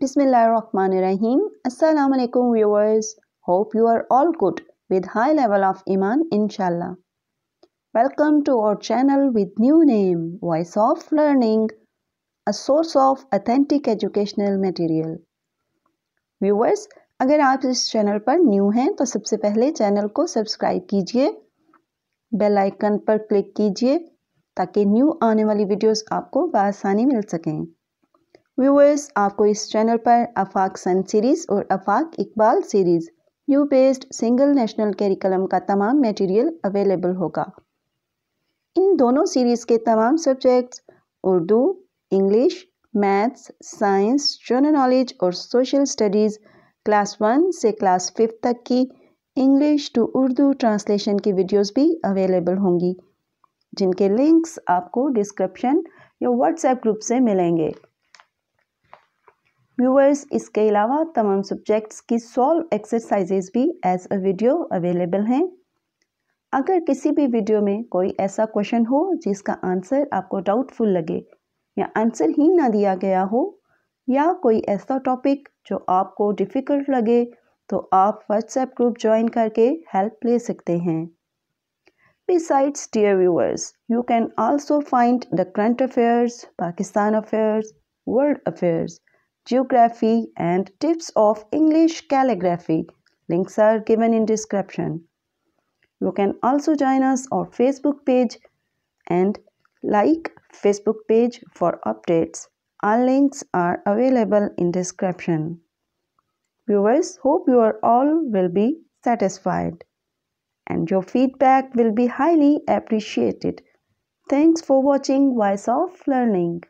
बिसमीम असलकुम viewers hope you are all good with high level of ईमान इनशाला welcome to our channel with new name voice of learning a source of authentic educational material viewers अगर आप इस channel पर new हैं तो सबसे पहले चैनल को सब्सक्राइब कीजिए बेल आइकन पर क्लिक कीजिए ताकि न्यू आने वाली वीडियोज़ आपको बसानी मिल सकें व्यूअर्स आपको इस चैनल पर अफाक सन सीरीज़ और अफाक इकबाल सीरीज़ यू बेस्ड सिंगल नेशनल कैरिकलम का तमाम मटेरियल अवेलेबल होगा इन दोनों सीरीज़ के तमाम subjects Urdu English maths science general knowledge और सोशल स्टडीज़ क्लास वन से क्लास फिफ्थ तक की इंग्लिश टू उर्दू ट्रांसलेशन की वीडियोज भी अवेलेबल होंगी जिनके लिंक्स आपको डिस्क्रिप्शन या व्हाट्सएप ग्रुप से मिलेंगे व्यूअर्स इसके अलावा तमाम सब्जेक्ट्स की सॉल्व एक्सरसाइजेज भी एज अ वीडियो अवेलेबल हैं अगर किसी भी वीडियो में कोई ऐसा क्वेश्चन हो जिसका आंसर आपको डाउटफुल लगे या आंसर ही ना दिया गया हो या कोई ऐसा टॉपिक जो आपको डिफ़िकल्ट लगे तो आप व्हाट्सएप ग्रुप ज्वाइन करके हेल्प ले सकते हैं besides dear viewers you can also find the current affairs Pakistan affairs world affairs geography and tips of English calligraphy. Links are given in description. You can also join us on Facebook page and like Facebook page for updates. All links are available in description. Viewers, hope you are all will be satisfied and your feedback will be highly appreciated. Thanks for watching Voice of Learning.